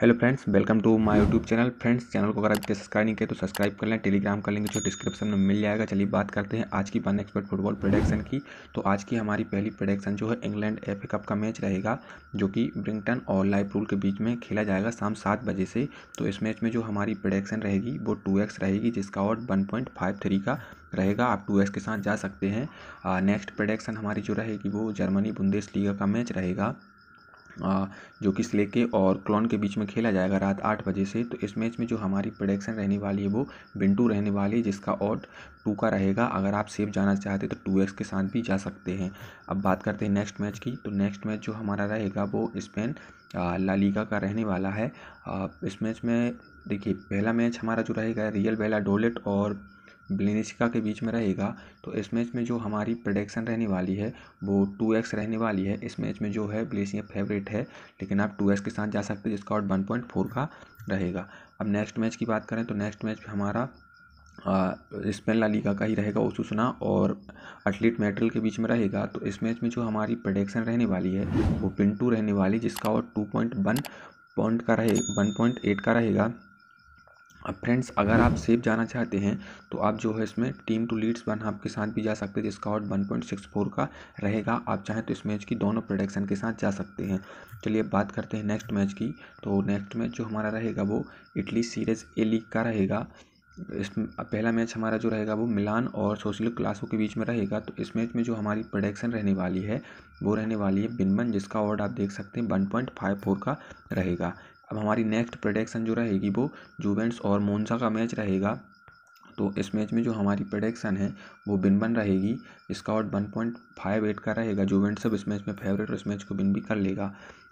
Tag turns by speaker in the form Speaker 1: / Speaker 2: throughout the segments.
Speaker 1: hello friends welcome to my YouTube channel friends channel को अगर आप सब्सक्राइब नहीं किया तो सब्सक्राइब कर लें टेलीग्राम का लिंक जो डिस्क्रिप्शन में मिल जाएगा चलिए बात करते हैं आज की वन एक्सपर्ट फुटबॉल प्रोडक्शन की तो आज की हमारी पहली प्रोडक्शन जो है इंग्लैंड एफ कप का मैच रहेगा जो कि ब्रिंगटन और रूल के बीच में खेला जाएगा शाम सात बजे से तो इस मैच में जो हमारी प्रोडक्शन रहेगी वो टू रहेगी जिसका और वन का रहेगा आप टू के साथ जा सकते हैं नेक्स्ट प्रोडक्शन हमारी जो रहेगी वो जर्मनी बुंदेस का मैच रहेगा जो कि स्ले के और क्लॉन के बीच में खेला जाएगा रात आठ बजे से तो इस मैच में जो हमारी प्रोडक्शन रहने वाली है वो बिंटू रहने वाली है जिसका ऑट टू का रहेगा अगर आप सेफ जाना चाहते तो टू एक्स के साथ भी जा सकते हैं अब बात करते हैं नेक्स्ट मैच की तो नेक्स्ट मैच जो हमारा रहेगा वो स्पेन लालीगा का रहने वाला है इस मैच में देखिए पहला मैच हमारा जो रहेगा रियल बेला डोलेट और ब्लिनिचका के बीच में रहेगा तो इस मैच में जो हमारी प्रोडक्शन रहने वाली है वो टू एक्स रहने वाली है इस मैच में जो है ब्लेसिया फेवरेट है लेकिन आप टू एक्स के साथ जा सकते हैं जिसका आउट वन पॉइंट फोर का रहेगा अब नेक्स्ट मैच की बात करें तो नेक्स्ट मैच हमारा स्पेन ला लीगा का ही रहेगा ओसूसना और एथलीट मेटल के बीच में रहेगा तो इस मैच में जो हमारी प्रोडक्शन रहने वाली है वो पिंटू रहने वाली जिसका odd two point one point का रहे वन पॉइंट एट का रहेगा अब फ्रेंड्स अगर आप सेफ जाना चाहते हैं तो आप जो है इसमें टीम टू लीड्स वन आपके साथ भी जा सकते हैं जिसका odd one point six four का रहेगा आप चाहें तो इस मैच की दोनों प्रोडक्शन के साथ जा सकते हैं चलिए अब बात करते हैं नेक्स्ट मैच की तो नेक्स्ट मैच जो हमारा रहेगा वो इटली सीरीज ए लीग का रहेगा इस पहला मैच हमारा जो रहेगा वो मिलान और सोशल क्लासों के बीच में रहेगा तो इस मैच में जो हमारी प्रोडक्शन रहने वाली है वो रहने वाली है बिनबन जिसका ऑर्ड आप देख सकते हैं वन पॉइंट फाइव फोर का रहेगा अब हमारी नेक्स्ट प्रोडक्शन जो रहेगी वो जूवेंट्स और मोन्सा का मैच रहेगा तो इस मैच में जो हमारी प्रोडक्शन है वो बिन बन रहेगी इसका odd one point five eight का रहेगा जूवेंट्स अब इस मैच में फेवरेट और इस मैच को बिन भी कर लेगा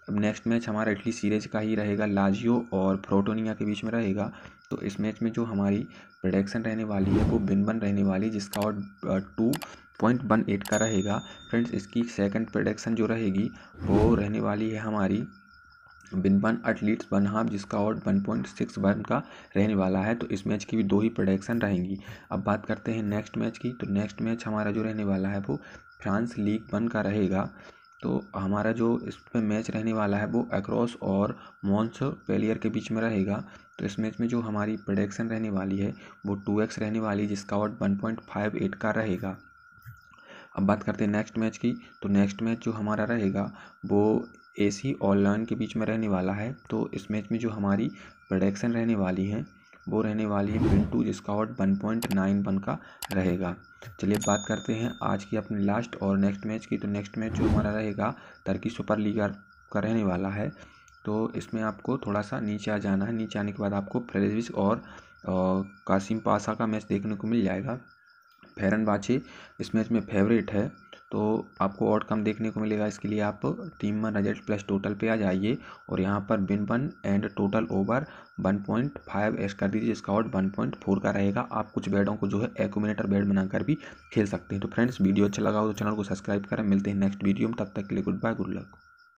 Speaker 1: अब नेक्स्ट मैच हमारा इटली सीरीज का ही रहेगा लाजियो और प्रोटोनिया के बीच में रहेगा तो इस मैच में जो हमारी प्रोडक्शन रहने वाली है वो बिन बन रहने वाली है जिसका odd two point one eight का रहेगा फ्रेंड्स इसकी सेकंड प्रोडक्शन जो रहेगी वो रहने वाली है हमारी win one Leeds one half जिसका और वन पॉइंट सिक्स वन का रहने वाला है तो इस मैच की भी दो ही प्रोडक्शन रहेंगी अब बात करते हैं नेक्स्ट मैच की तो नेक्स्ट मैच हमारा जो रहने वाला है वो फ्रांस लीग वन का रहेगा तो हमारा जो इस पर मैच रहने वाला है वो एक्रॉस और मॉन्स पेलियर के बीच में रहेगा तो इस मैच में जो हमारी प्रोडक्शन रहने वाली है वो टू एक्स रहने वाली जिसका odd one point five eight का रहेगा अब बात करते हैं नेक्स्ट मैच की तो नेक्स्ट मैच जो हमारा रहेगा वो ए सी और लर्न के बीच में रहने वाला है तो इस मैच में जो हमारी प्रोडक्शन रहने वाली है वो रहने वाली है पिंटू जिसका odd one point nine one का रहेगा चलिए बात करते हैं आज की अपने लास्ट और नेक्स्ट मैच की तो नेक्स्ट मैच जो हमारा रहेगा टर्की सुपर लीग का रहने वाला है तो इसमें आपको थोड़ा सा नीचे आ जाना है नीचे आने के बाद आपको फ्रेजविस और कासिम पासा का मैच देखने को मिल जाएगा फेरन बाछे इस मैच में फेवरेट है तो आपको आउटकम देखने को मिलेगा इसके लिए आप टीम रिजल्ट प्लस टोटल पे आ जाइए और यहाँ पर win one and total over one point five एस कर दीजिए इसका आउट वन पॉइंट फोर का रहेगा आप कुछ बैडों को जो है एकोमिनेटर बैड बनाकर भी खेल सकते हैं तो फ्रेंड्स वीडियो अच्छा लगा हो तो चैनल को सब्सक्राइब करें मिलते हैं नेक्स्ट वीडियो में तब तक के लिए गुड बाय गुड लक